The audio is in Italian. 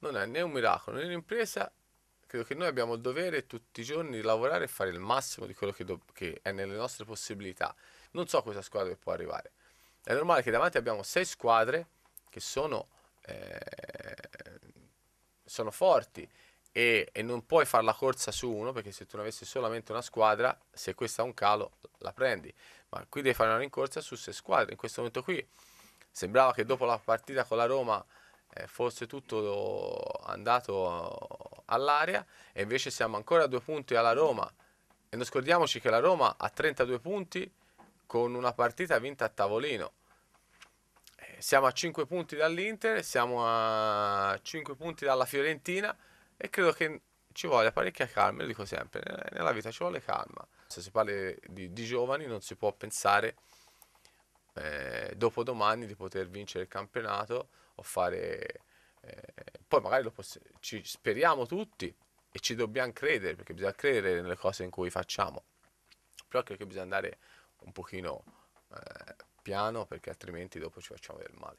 non è né un miracolo né un'impresa. Credo che noi abbiamo il dovere tutti i giorni di lavorare e fare il massimo di quello che, do- che è nelle nostre possibilità. Non so questa squadra che può arrivare. È normale che davanti abbiamo sei squadre che sono, eh, sono forti e, e, non puoi fare la corsa su uno perché se tu ne avessi solamente una squadra, se questa ha un calo, la prendi. Ma qui devi fare una rincorsa su sei squadre. In questo momento qui sembrava che dopo la partita con la Roma eh, fosse tutto andato all'aria e invece siamo ancora a due punti alla Roma e non scordiamoci che la Roma ha 32 punti con una partita vinta a tavolino eh, siamo a 5 punti dall'Inter siamo a 5 punti dalla Fiorentina e credo che ci voglia parecchia calma, lo dico sempre, nella vita ci vuole calma. Se si parla di, di giovani non si può pensare eh, dopodomani di poter vincere il campionato o fare... Eh, poi magari lo poss- ci speriamo tutti e ci dobbiamo credere, perché bisogna credere nelle cose in cui facciamo. Però credo che bisogna andare un pochino eh, piano perché altrimenti dopo ci facciamo del male.